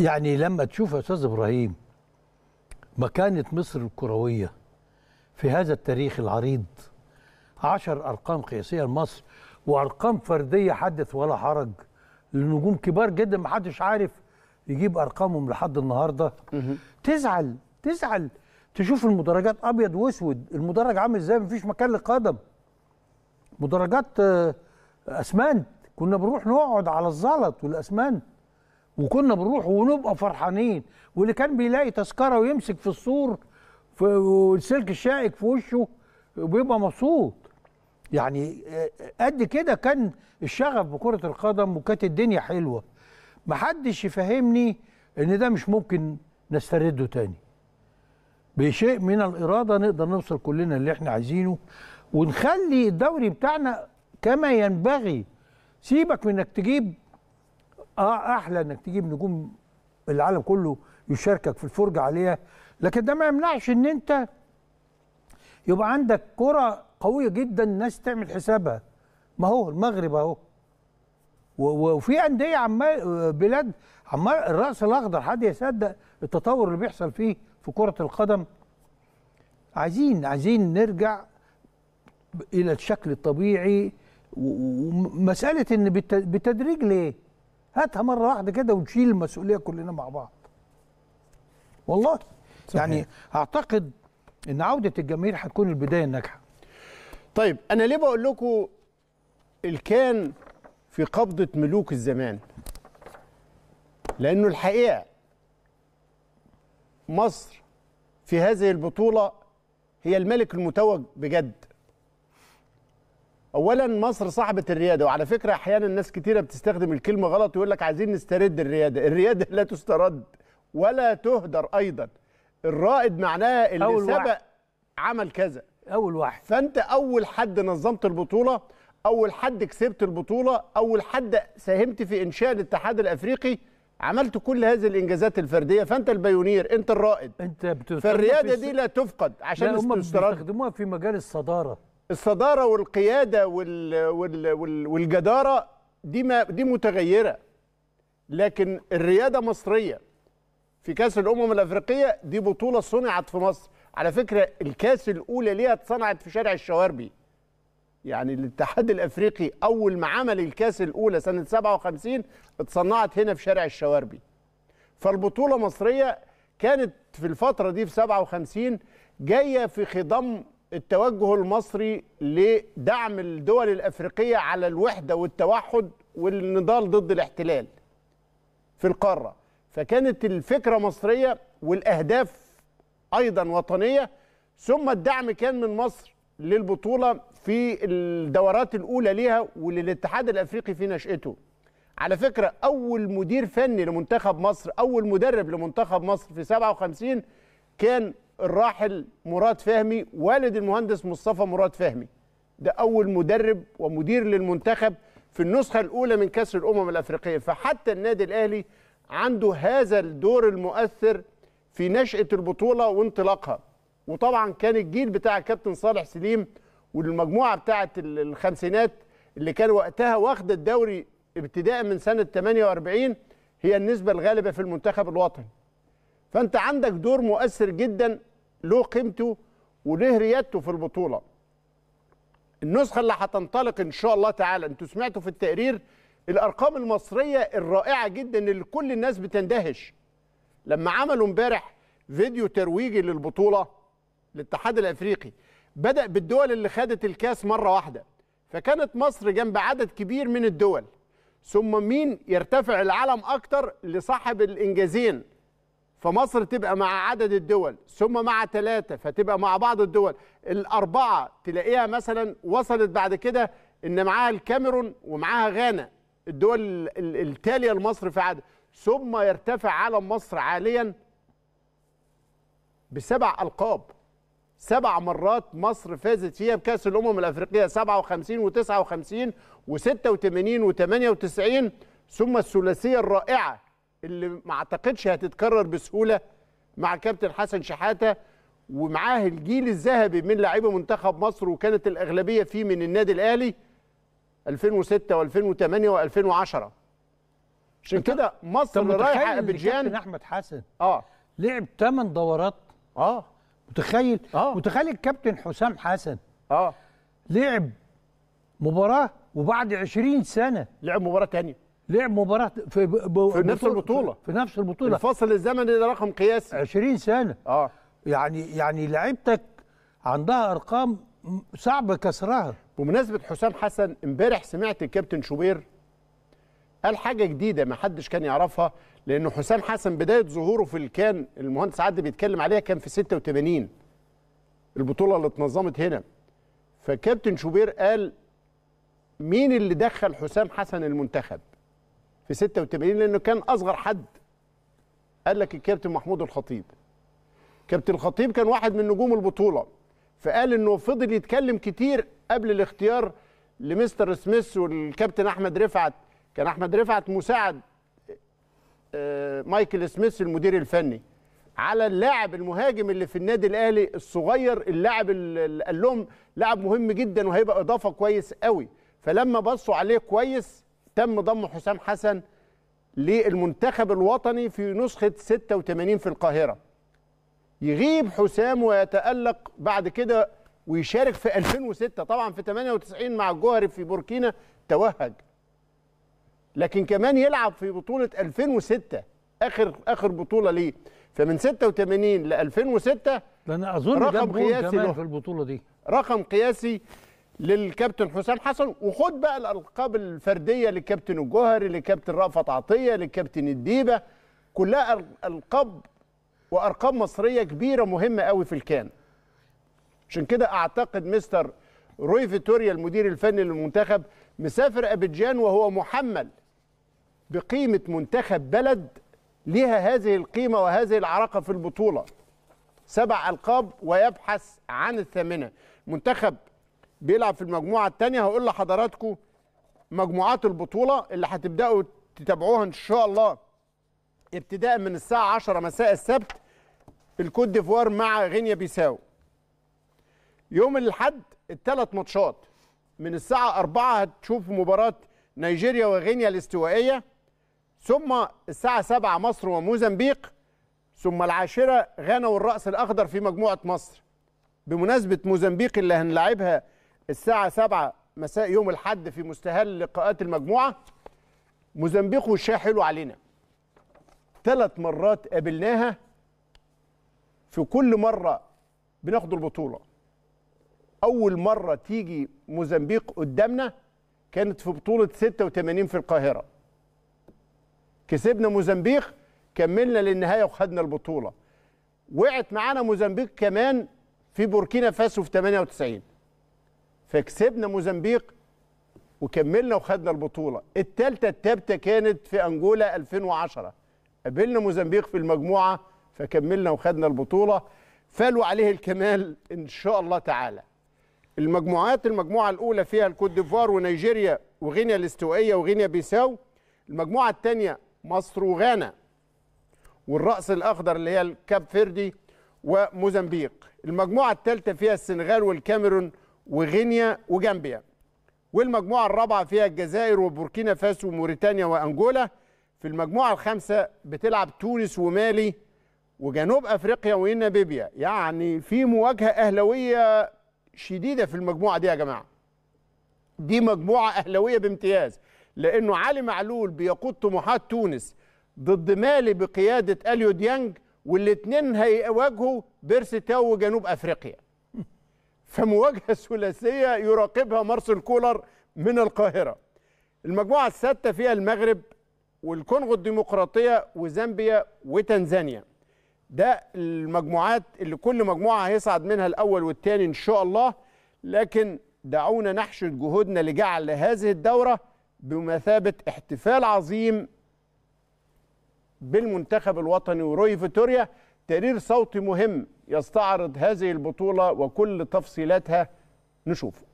يعني لما تشوف يا استاذ ابراهيم مكانه مصر الكرويه في هذا التاريخ العريض عشر ارقام قياسيه لمصر وارقام فرديه حدث ولا حرج لنجوم كبار جدا ما حدش عارف يجيب ارقامهم لحد النهارده تزعل تزعل تشوف المدرجات ابيض واسود المدرج عامل ازاي مفيش مكان للقدم مدرجات آه، اسمنت كنا بنروح نقعد على الزلط والاسمنت وكنا بنروح ونبقى فرحانين واللي كان بيلاقي تذكره ويمسك في السور في السلك الشائك في وشه بيبقى مبسوط يعني آه، قد كده كان الشغف بكرة القدم وكانت الدنيا حلوة محدش يفهمني ان ده مش ممكن نسترده تاني بشيء من الإرادة نقدر نوصل كلنا اللي احنا عايزينه ونخلي الدوري بتاعنا كما ينبغي سيبك من انك تجيب اه احلى انك تجيب نجوم العالم كله يشاركك في الفرجه عليها لكن ده ما يمنعش ان انت يبقى عندك كره قويه جدا الناس تعمل حسابها ما هو المغرب اهو وفي انديه عمال بلاد عمال الراس الاخضر حد يصدق التطور اللي بيحصل فيه في كره القدم عايزين عايزين نرجع الى الشكل الطبيعي ومساله ان بالتدريج ليه هاتها مره واحده كده ونشيل المسؤوليه كلنا مع بعض والله صحيح. يعني اعتقد ان عوده الجماهير هتكون البدايه الناجحه طيب انا ليه بقول لكم الكان في قبضه ملوك الزمان لانه الحقيقه مصر في هذه البطوله هي الملك المتوج بجد اولا مصر صاحبه الرياده وعلى فكره احيانا ناس كتيره بتستخدم الكلمه غلط ويقول لك عايزين نسترد الرياده الرياده لا تسترد ولا تهدر ايضا الرائد معناها اللي أول سبق واحد. عمل كذا اول واحد فانت اول حد نظمت البطوله اول حد كسبت البطوله اول حد ساهمت في انشاء الاتحاد الافريقي عملت كل هذه الانجازات الفرديه فانت البيونير انت الرائد انت فالرياده دي لا تفقد عشان لا هم بيستخدموها في مجال الصداره الصداره والقياده وال وال وال والجداره دي ما دي متغيره لكن الرياده مصريه في كاس الامم الافريقيه دي بطوله صنعت في مصر على فكره الكاس الاولى ليها اتصنعت في شارع الشواربي يعني الاتحاد الافريقي اول ما عمل الكاس الاولى سنه 57 اتصنعت هنا في شارع الشواربي فالبطوله مصريه كانت في الفتره دي في 57 جايه في خضم التوجه المصري لدعم الدول الافريقيه على الوحده والتوحد والنضال ضد الاحتلال في القاره فكانت الفكره مصريه والاهداف ايضا وطنيه ثم الدعم كان من مصر للبطوله في الدورات الاولى ليها وللاتحاد الافريقي في نشاته على فكره اول مدير فني لمنتخب مصر اول مدرب لمنتخب مصر في 57 كان الراحل مراد فهمي والد المهندس مصطفى مراد فهمي ده أول مدرب ومدير للمنتخب في النسخة الأولى من كأس الأمم الأفريقية فحتى النادي الأهلي عنده هذا الدور المؤثر في نشأة البطولة وانطلاقها وطبعا كان الجيل بتاع الكابتن صالح سليم والمجموعة بتاعة الخمسينات اللي كان وقتها واخدة الدوري ابتداء من سنة 48 هي النسبة الغالبة في المنتخب الوطني فأنت عندك دور مؤثر جدا له قيمته وله ريادته في البطوله النسخه اللي هتنطلق ان شاء الله تعالى انتوا سمعتوا في التقرير الارقام المصريه الرائعه جدا اللي كل الناس بتندهش لما عملوا امبارح فيديو ترويجي للبطوله الاتحاد الافريقي بدا بالدول اللي خدت الكاس مره واحده فكانت مصر جنب عدد كبير من الدول ثم مين يرتفع العلم اكتر لصاحب الانجازين فمصر تبقى مع عدد الدول ثم مع ثلاثة فتبقى مع بعض الدول الأربعة تلاقيها مثلا وصلت بعد كده إن معاها الكاميرون ومعاها غانا الدول التالية لمصر في عدد ثم يرتفع علم مصر عاليا بسبع ألقاب سبع مرات مصر فازت فيها بكأس الأمم الأفريقية 57 و59 و86 و98 ثم الثلاثية الرائعة اللي ما اعتقدش هتتكرر بسهوله مع كابتن حسن شحاته ومعاه الجيل الذهبي من لاعيبه منتخب مصر وكانت الاغلبيه فيه من النادي الاهلي 2006 و2008 و2010 عشان كده مصر رايحه ابيجان كابتن احمد حسن اه لعب 8 دورات اه متخيل آه. متخيل الكابتن حسام حسن اه لعب مباراه وبعد 20 سنه لعب مباراه ثانيه لعب مباراه في, ب... في نفس البطوله في نفس البطوله الفصل الزمني ده رقم قياسي 20 سنه اه يعني يعني لعيبتك عندها ارقام صعب كسرها بمناسبه حسام حسن امبارح سمعت الكابتن شوبير قال حاجه جديده ما حدش كان يعرفها لان حسام حسن بدايه ظهوره في الكان المهندس عدلي بيتكلم عليها كان في 86 البطوله اللي اتنظمت هنا فكابتن شوبير قال مين اللي دخل حسام حسن المنتخب في 86 لانه كان اصغر حد قال لك الكابتن محمود الخطيب كابتن الخطيب كان واحد من نجوم البطوله فقال انه فضل يتكلم كتير قبل الاختيار لمستر سميث والكابتن احمد رفعت كان احمد رفعت مساعد آه، مايكل سميث المدير الفني على اللاعب المهاجم اللي في النادي الاهلي الصغير اللاعب اللي قال لهم لاعب مهم جدا وهيبقى اضافه كويس قوي فلما بصوا عليه كويس تم ضم حسام حسن للمنتخب الوطني في نسخة 86 في القاهرة يغيب حسام ويتألق بعد كده ويشارك في 2006 طبعا في 98 مع الجوهري في بوركينا توهج لكن كمان يلعب في بطولة 2006 آخر آخر بطولة ليه فمن 86 ل 2006 لأن أظن رقم قياسي في البطولة دي رقم قياسي للكابتن حسام حسن وخد بقى الالقاب الفرديه للكابتن الجوهري للكابتن رأفت عطيه للكابتن الديبه كلها القاب وارقام مصريه كبيره مهمه قوي في الكان عشان كده اعتقد مستر روي فيتوريا المدير الفني للمنتخب مسافر ابيجان وهو محمل بقيمه منتخب بلد لها هذه القيمه وهذه العراقه في البطوله سبع القاب ويبحث عن الثامنه منتخب بيلعب في المجموعه الثانيه هقول لحضراتكم مجموعات البطوله اللي هتبداوا تتابعوها ان شاء الله ابتداء من الساعه 10 مساء السبت الكوت ديفوار مع غينيا بيساو يوم الاحد الثلاث ماتشات من الساعه 4 هتشوف مباراه نيجيريا وغينيا الاستوائيه ثم الساعه 7 مصر وموزمبيق ثم العاشره غانا والراس الاخضر في مجموعه مصر بمناسبه موزمبيق اللي هنلاعبها الساعة 7 مساء يوم الحد في مستهل لقاءات المجموعة موزمبيق وشها حلو علينا ثلاث مرات قابلناها في كل مرة بناخد البطولة أول مرة تيجي موزمبيق قدامنا كانت في بطولة 86 في القاهرة كسبنا موزمبيق كملنا للنهاية وخدنا البطولة وقعت معانا موزمبيق كمان في بوركينا فاسو في 98 فكسبنا موزمبيق وكملنا وخدنا البطوله الثالثه الثابته كانت في انجولا 2010 قابلنا موزمبيق في المجموعه فكملنا وخدنا البطوله فالوا عليه الكمال ان شاء الله تعالى المجموعات المجموعه الاولى فيها الكوت ديفوار ونيجيريا وغينيا الاستوائيه وغينيا بيساو المجموعه الثانيه مصر وغانا والراس الاخضر اللي هي الكاب فيردي وموزمبيق المجموعه الثالثه فيها السنغال والكاميرون وغينيا وجامبيا والمجموعة الرابعة فيها الجزائر وبوركينا فاسو وموريتانيا وأنجولا في المجموعة الخامسة بتلعب تونس ومالي وجنوب أفريقيا وينابيبيا يعني في مواجهة أهلوية شديدة في المجموعة دي يا جماعة دي مجموعة أهلوية بامتياز لأنه علي معلول بيقود طموحات تونس ضد مالي بقيادة أليو ديانج والاثنين هيواجهوا بيرسي تاو وجنوب أفريقيا فمواجهة ثلاثية يراقبها مارسيل كولر من القاهرة المجموعة السادسة فيها المغرب والكونغو الديمقراطية وزامبيا وتنزانيا ده المجموعات اللي كل مجموعة هيصعد منها الأول والثاني إن شاء الله لكن دعونا نحشد جهودنا لجعل هذه الدورة بمثابة احتفال عظيم بالمنتخب الوطني وروي فيتوريا تقرير صوتي مهم يستعرض هذه البطولة وكل تفصيلاتها نشوفه